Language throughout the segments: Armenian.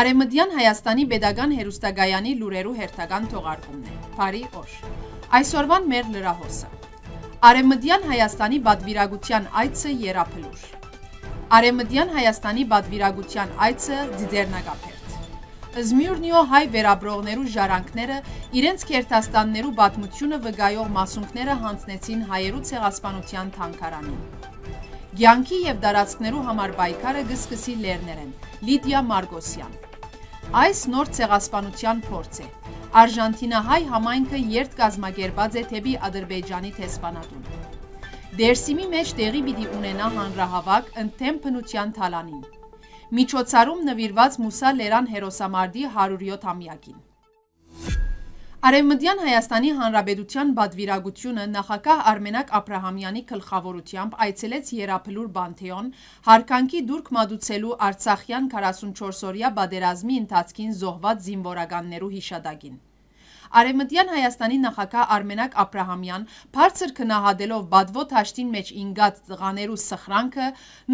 Արեմդյան Հայաստանի Բեդագան հերուստագայանի լուրերու հերթական թողարկումն է։ Բարի օր։ Այսօրվան մեր լրահոսը։ Արեմդյան Հայաստանի Բադվիրագության այցը Երապլուր։ Արեմդյան Հայաստանի Բադվիրագության այցը Ձիդերնագապերտ։ Զմյուռնիո հայ վերաբրողներու ժարանքները իրենց կերտաստաններու պատմությունը վկայող մասունքները հանձնեցին հայերու ցեղասպանության թանկարանին։ Գյանքի եւ դարածքներու համար պայքարը գսկսի լերներեն։ Լիդիա Մարգոսյան Այս նոր ցեղասպանության փորձ է։ Արժանտինահայ համայնքը երթ կազմակերպած է թեպի Ադրբեջանի թեսպանատուն։ Դերսիմի մեջ տեղի պիտի ունենա հանրահավաք ընդդեմ բնության թալանին։ Միջոցառում նվիրված Մուսա Լերան հերոսամարդի 107 ամյակին։ Արևմտյան Հայաստանի Հանրապետության բադվիրագությունը նախակահ Արմենակ Աբրահամյանի գլխավորությամբ այցելեց Երափլուր Բանթեոն, հարկանքի դուրք մատուցելու Արցախյան 44-օրյա բادرազմի ընթացքին զոհված զինվորականներու հիշատակին։ Արևմտյան Հայաստանի նախագահ Արմենակ Աբրահամյան բարձր քնահադելով բադվո դաշտին մեջ ինգած տղաներու սխրանքը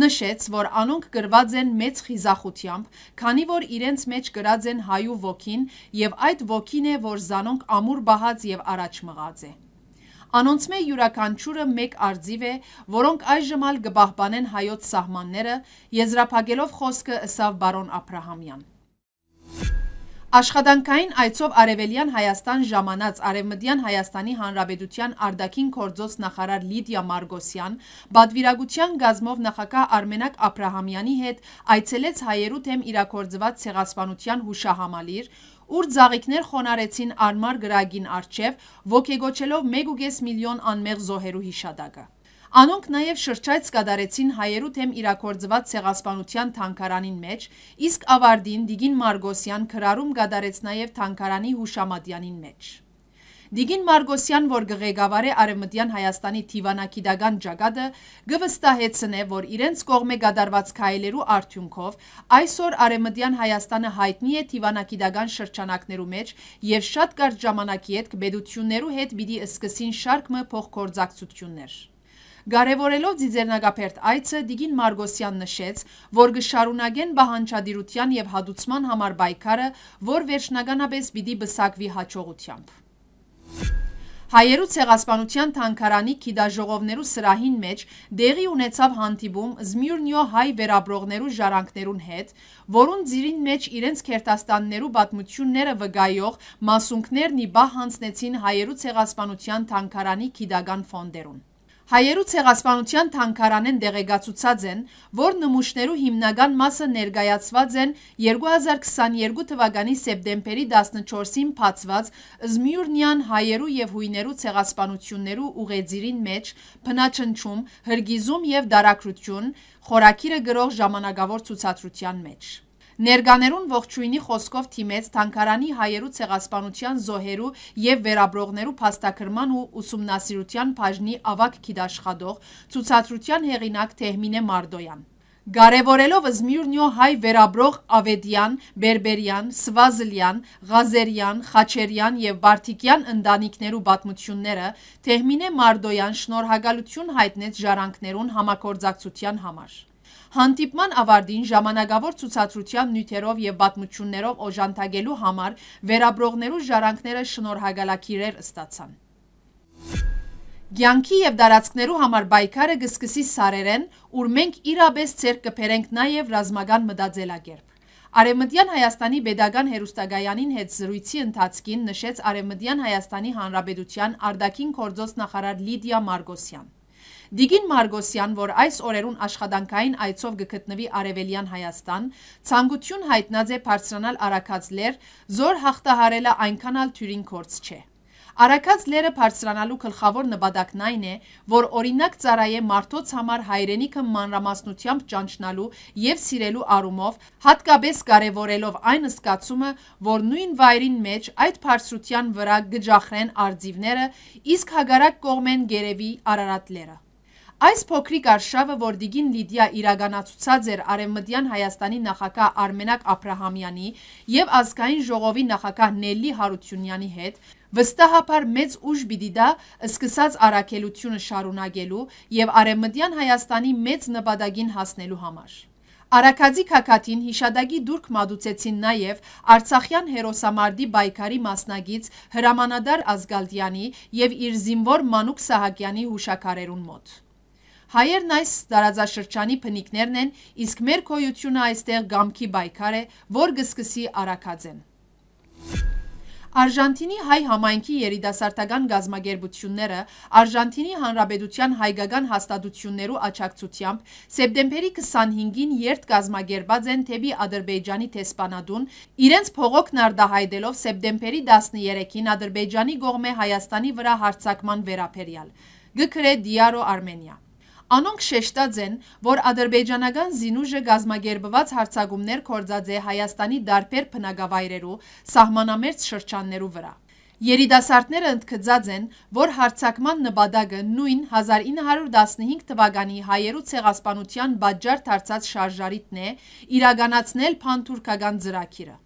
նշեց, որ անոնք գրված են մեծ խիզախությամբ, քանի որ իրենց մեջ գրած են հայու ոգին եւ այդ ոգին է, որ զանոնք ամուր բահած եւ առաջ մղած է։ Անոնց մե յուրականչուրը մեկ արձիվ է, որոնք այժմալ գբահբանեն հայոց սահմանները, եզրափակելով խոսքը ըսավ բարոն Աբրահամյան։ Աշխատանքային այցով Արևելյան Հայաստան ժամանած Արևմտյան Հայաստանի Հանրապետության արդակին կործոց նախարար լիդյա Մարգոսյան, բատվիրագության գազմով նախակա արմենակ ապրահամյանի հետ այցելեց հայերու թեմ իրակործված սեղասվանության հուշահամալիր, ուր ձաղիքներ խոնարեցին արմար գրագին արջև, ոգեգոչելով մեկ ուգես միլիոն անմեղ զոհերու հիշադակը։ Անոնք նաև շրջայց կադարեցին հայերու թեմ իրակործված ցեղասպանության թանկարանին մեջ, իսկ ավարդին Դիգին Մարգոսյան քրարում կադարեց նաև թանկարանի հուշամատյանին մեջ։ Դիգին Մարգոսյան, որ գղեգավար է Արևմտյան Հայաստանի Թիվանագիտական ճակատը, գվստահեցնե, որ իրենց կողմե գդարված քայլերու արդյունքով այսօր Արևմտյան Հայաստանը հայտնի է Թիվանագիտական շրջանակներու մեջ եւ շատ կարճ ժամանակի հետ պետություններու հետ պիտի սկսին շարք մը փոխգործակցություններ։ Կարևորելով Ձիձեռնագաբերդ այցը Դիգին Մարգոսյան նշեց, որ գշարունակեն բահանջադիրության եւ հադուցման համար պայքարը, որ վերջնականապես պիտի բսակվի հաջողությամբ։ Հայերու ցեղասպանության թանկարանի կիդաժողովներու սրահին մեջ դեղի ունեցավ հանդիպում Զմյուռնյո հայ վերաբրողներու ժառանգներուն հետ, որուն ծիրին մեջ իրենց քերտաստաններու պատմությունները վկայող մասունքներն ի բահ հանցնեցին հայերու ցեղասպանության թանկարանի կիդական ֆոնդերուն։ Հայերու ցեղասպանության թանգարանեն դեղեկացուցած են, որ նմուշներու հիմնական մասը ներկայացված են 2022 թվականի սեպտեմբերի 14-ին փածված Զմյուռնյան հայերու եւ հույներու ցեղասպանություններու ուղեձիրին մեջ փնաչնչում, հրգիզում եւ դարակրություն, խորակիրը գրող ժամանակավոր ցուցադրության մեջ։ Ներգաներուն ողջույնի խոսքով թիմեց թանկարանի հայերու ցեղասպանության զոհերու եւ վերաբրողներու փաստակրման ու ուսումնասիրության բաժնի ավակ քիդաշխադող ցուցադրության հեղինակ Թեհմինե Մարդոյան։ Գարևորելով Զմիրնյո հայ վերաբրող Ավետյան, Բերբերյան, Սվազլյան, Ղազերյան, Խաչերյան եւ Վարդիկյան ընտանիքներու պատմությունները, Թեհմինե Մարդոյան շնորհակալություն հայտնեց ժառանգներուն համագործակցության համար։ Հանդիպման ավարդին ժամանակավոր ծուցատրության նյութերով և բատմություններով ոժանթագելու համար վերաբրողներու ժարանքները շնորհագալակիրեր ստացան։ Գյանքի և դարացքներու համար բայքարը գսկսի սարերեն, ուր մենք իրաբես ծեր կպերենք նաև ռազմագան մտածելագերբ։ Արևմտյան Հայաստանի բեդագան հերուստագայանին հետ զրույցի ընթացքին նշեց Արևմտյան Հայաստանի Հանրաբեդության արդակին կործոց նախարար լիդիա Մարգոսյան։ Դիգին Մարգոսյան, որ այս օրերուն աշխատանքային այցով գտնվի Արևելյան Հայաստան, ցանկություն հայտնած է բարձրանալ Արաքած լեր, զոր հաղթահարելը այնքանալ թյուրին կորց չէ։ Արաքած լերը բարձրանալու գլխավոր նպատակն այն է, որ օրինակ ծառայե մարդոց համար հայրենիքը մանրամասնությամբ ճանչնալու եւ սիրելու առումով, հատկապես կարեւորելով այն զգացումը, որ նույն վայրին մեջ այդ բարձրության վրա գջախրեն արձիվները, իսկ հագարակ կողմեն գերեւի Արարատ լերը։ Այս փոքրիկ արշավը, որ դիգին լիդյա իրագանացուցած էր արևմտյան Հայաստանի նախակա արմենակ ապրահամյանի և ազգային ժողովի նախակա ների Հարությունյանի հետ, վստահապար մեծ ուժ բիդի դա սկսած առակելությունը շարունագելու և արևմտյան Հայաստանի մեծ նպադագին հասնելու համար։ Արաքածի կակատին հիշադագի դուրկ մադուցեցին նաև արցախյան հերոսամարդի բայքարի մասնագից հրամանադար ազգալդյանի և իր զինվոր Մանուկ Սահակյանի հուշակարերուն մոտ։ Հայերն այս տարածաշրջանի փնիկներն են, իսկ մեր քոյությունը այստեղ գամքի բայկար է, որ գսկսի Արաքաձեն։ Արժանտինի հայ համայնքի երիտասարդական գազմագերբությունները Արժանտինի Հանրապետության հայկական հաստատություններու աչակցությամբ սեպտեմբերի 25-ին երթ գազմագերբած են թեպի Ադրբեջանի Թեսպանադուն, իրենց փողոքն արդահայտելով սեպտեմբերի 13-ին Ադրբեջանի գողմե Հայաստանի վրա հարձակման վերաբերյալ։ Գքրե Դիարո Արմենիա Անոնք շեշտած են, որ ադրբեջանական զինուժը գազմագերբված հարցագումներ կործած է Հայաստանի դարբեր պնագավայրերու սահմանամերց շրջաններու վրա։ Երիտասարդները ընդգծած են, որ հարցակման նպատակը նույն 1915 թվականի հայերու ցեղասպանության բաժար դարձած շարժարիտն է իրականացնել փանթուրքական ծրագիրը։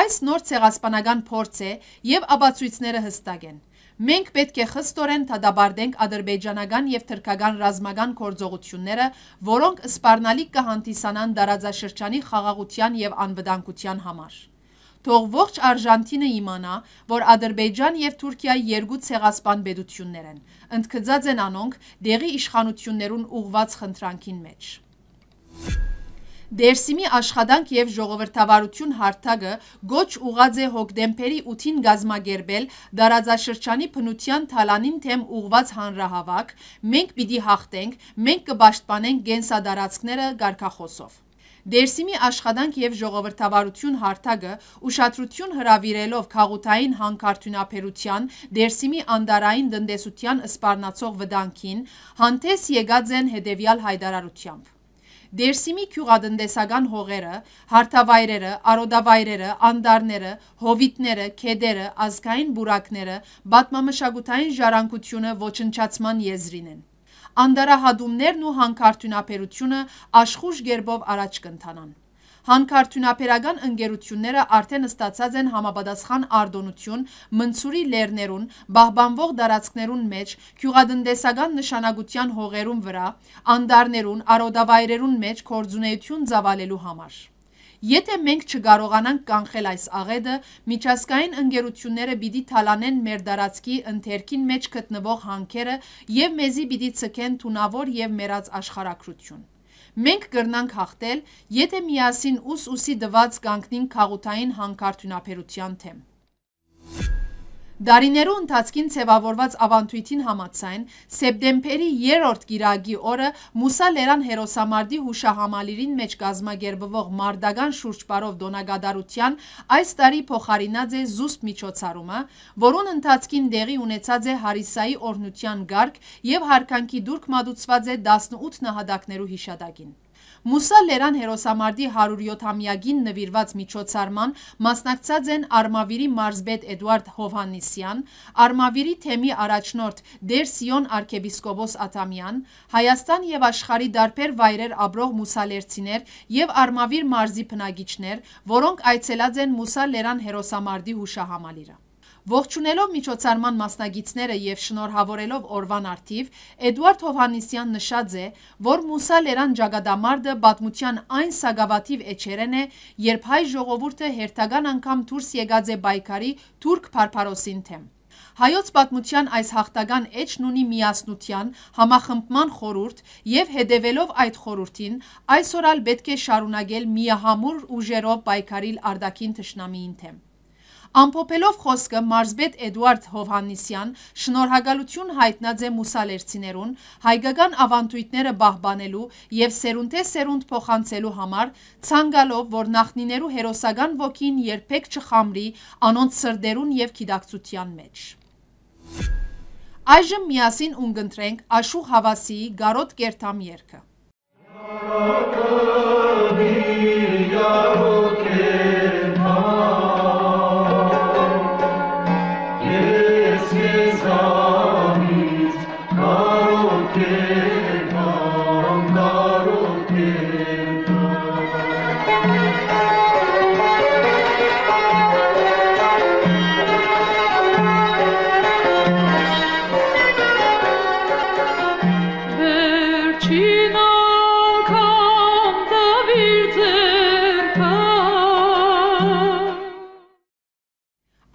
Այս նոր ցեղասպանական փորձ է եւ ապացույցները հստակ են։ Մենք պետք է խստորեն թադաբարդենք ադրբեջանական եւ թրքական ռազմական գործողությունները, որոնք սպառնալիք կհանդիսանան դարաձաշրջանի խաղաղության եւ անվտանգության համար թող ողջ Արժանտինը իմանա, որ Ադրբեջան եւ Թուրքիա երկու ցեղասպան բեդություններ են։ Ընդգծած են անոնք դեղի իշխանություններուն ուղված խնդրանքին մեջ։ Դերսիմի աշխատանք և ժողովրդավարություն հարթակը գոչ ուղած է հոգդեմպերի 8-ին գազմագերբել դարաձաշրջանի պնության թալանին թեմ ուղված հանրահավակ, մենք պիտի հաղթենք, մենք կբաշտպանենք գենսադարացքները գարկախոսով։ Դերսիմի աշխատանք և ժողովրդավարություն հարթագը ուշատրություն հրավիրելով կաղութային հանքարդյունապերության, դերսիմի անդարային դնդեսության սպարնացող վդանքին, հանտես եգած են հետևյալ հայդարարությամբ։ Դերսիմի քյուղատնտեսական հողերը, հարթավայրերը, արոդավայրերը, անդարները, հովիտները, քեդերը, ազգային բուրակները բատմամշակութային ժառանգությունը ոչնչացման եզրին են։ Անդարահադումներն ու հանքարդյունաբերությունը աշխուժ գերբով առաջ կընթանան։ Հանքարդյունաբերական ընկերությունները արդեն ստացած են համապատասխան արդոնություն մնցուրի լերներուն, բահբանվող տարածքներուն մեջ, գյուղատնտեսական նշանակության հողերուն վրա, անդարներուն, արոդավայրերուն մեջ կորձունեություն ծավալելու համար։ Եթե մենք չկարողանանք կանխել այս աղետը, միջազգային ընկերությունները պիտի թալանեն մեր տարածքի ընթերքին մեջ գտնվող հանքերը եւ մեզի պիտի ցկեն թունավոր եւ մեռած աշխարհակրություն մենք կգրնանք հաղթել, եթե միասին ուս ուսի դված կանգնին քաղութային հանքարդյունապերության թեմ։ Դարիներու ընթացքին ձևավորված ավանդույթին համացայն սեպտեմբերի 3-րդ գիրագի օրը Մուսա Լերան հերոսամարտի հուշահամալիրին մեջ կազմակերպվող Մարդական շուրջպարով դոնագադարության այս տարի փոխարինած է զուսպ միջոցառումը, որոնց ընթացքին տեղի ունեցած է Հարիսայի օրհնության գարք եւ հարկանքի դուրք մատուցված է 18 նահատակներու հիշատակին։ Մուսա Լերան հերոսամարդի 107-ամյակին նվիրված միջոցառման մասնակցած են Արմավիրի մարզբեդ Էդուարդ Հովհաննիսյան, Արմավիրի թեմի առաջնորդ Դեր Սիոն arczepiskopos Աթամյան, Հայաստան եւ աշխարի դարբեր վայրեր ապրող մուսալերցիներ եւ Արմավիր մարզի բնակիչներ, որոնք այցելած են Մուսա Լերան հերոսամարդի հուշահամալիրը։ Ողջունելով միջոցառման մասնագիցները եւ շնորհավորելով օրվան արդիվ, Էդուարդ Հովհաննիսյան նշած է, որ Մուսա Լերան Ջագադամարդը պատմության այն սագավաթիվ էջերեն է, երբ հայ ժողովուրդը հերթական անգամ դուրս եկած է պայքարի թուրք Փարփարոսին թեմ։ Հայոց պատմության այս հաղթական էջն ունի միասնության, համախմբման խորուրդ եւ հետևելով այդ խորուրդին, այսօր ալ պետք է շարունակել միահամուր ուժերով պայքարիլ արդակին թշնամիին թեմ։ Ամփոփելով խոսքը մարզբետ Էդուարդ Հովհաննիսյան շնորհակալություն հայտնած է մուսալերցիներուն հայկական ավանդույթները բահբանելու եւ սերունդե սերունդ փոխանցելու համար ցանկալով որ նախնիներու հերոսական ոգին երբեք չխամրի անոնց սրդերուն եւ գիտակցության մեջ Այժմ միասին ունգընտրենք Աշու Հավասիի Գարոտ Կերտամ երգը Գարոտ